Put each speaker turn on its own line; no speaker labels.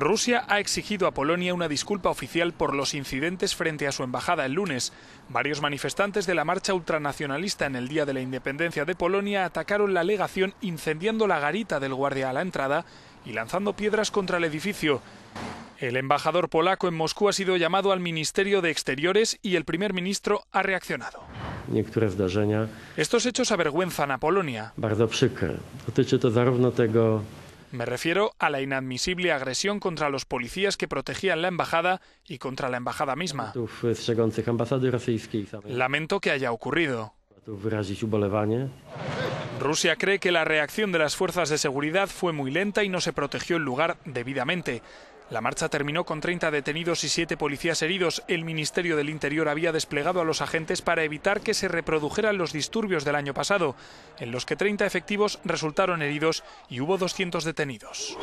Rusia ha exigido a Polonia una disculpa oficial por los incidentes frente a su embajada el lunes. Varios manifestantes de la marcha ultranacionalista en el Día de la Independencia de Polonia atacaron la legación incendiando la garita del guardia a la entrada y lanzando piedras contra el edificio. El embajador polaco en Moscú ha sido llamado al Ministerio de Exteriores y el primer ministro ha reaccionado. Estos hechos avergüenzan a Polonia. Me refiero a la inadmisible agresión contra los policías que protegían la embajada y contra la embajada misma. Eh, Lamento que haya ocurrido. Rusia cree que la reacción de las fuerzas de seguridad fue muy lenta y no se protegió el lugar debidamente. La marcha terminó con 30 detenidos y 7 policías heridos. El Ministerio del Interior había desplegado a los agentes para evitar que se reprodujeran los disturbios del año pasado, en los que 30 efectivos resultaron heridos y hubo 200 detenidos.